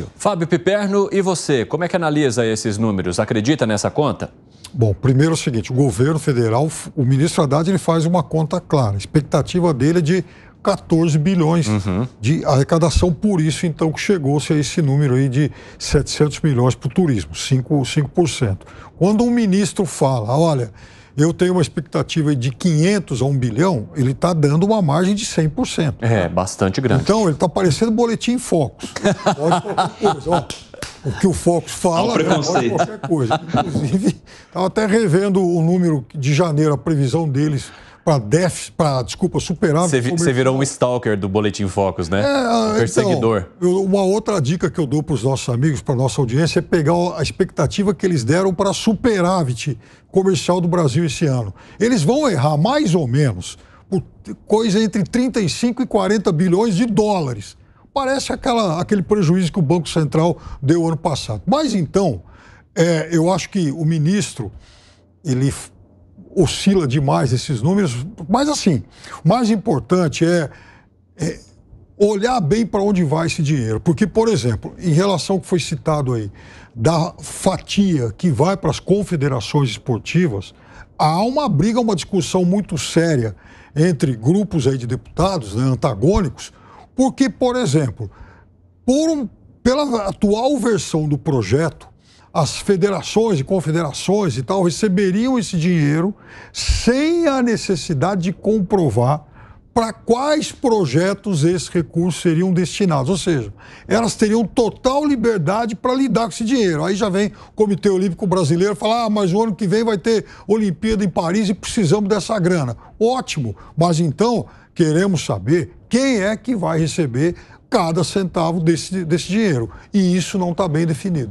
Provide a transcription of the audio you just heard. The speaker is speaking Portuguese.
Brasil. Fábio Piperno, e você? Como é que analisa esses números? Acredita nessa conta? Bom, primeiro é o seguinte, o governo federal, o ministro Haddad, ele faz uma conta clara. A expectativa dele é de 14 bilhões uhum. de arrecadação, por isso então que chegou-se a esse número aí de 700 milhões para o turismo, 5%, 5%. Quando um ministro fala, olha, eu tenho uma expectativa de 500 a 1 bilhão, ele está dando uma margem de 100%. É, bastante grande. Então, ele está parecendo boletim Focus. Pode qualquer coisa. Ó, o que o Focus é fala é pode qualquer coisa. Inclusive, estava até revendo o número de janeiro, a previsão deles para déficit, para, desculpa, superar... Você, você virou um stalker do Boletim Focus, né? É, então, perseguidor. Então, uma outra dica que eu dou para os nossos amigos, para nossa audiência, é pegar a expectativa que eles deram para superar comercial do Brasil esse ano. Eles vão errar mais ou menos coisa entre 35 e 40 bilhões de dólares. Parece aquela, aquele prejuízo que o Banco Central deu ano passado. Mas então, é, eu acho que o ministro ele oscila demais esses números, mas assim, o mais importante é, é olhar bem para onde vai esse dinheiro. Porque, por exemplo, em relação ao que foi citado aí, da fatia que vai para as confederações esportivas, há uma briga, uma discussão muito séria entre grupos aí de deputados né, antagônicos, porque, por exemplo, por um, pela atual versão do projeto, as federações e confederações e tal receberiam esse dinheiro sem a necessidade de comprovar para quais projetos esses recursos seriam destinados. Ou seja, elas teriam total liberdade para lidar com esse dinheiro. Aí já vem o Comitê Olímpico Brasileiro falar: ah, mas o ano que vem vai ter Olimpíada em Paris e precisamos dessa grana. Ótimo, mas então queremos saber quem é que vai receber cada centavo desse, desse dinheiro. E isso não está bem definido.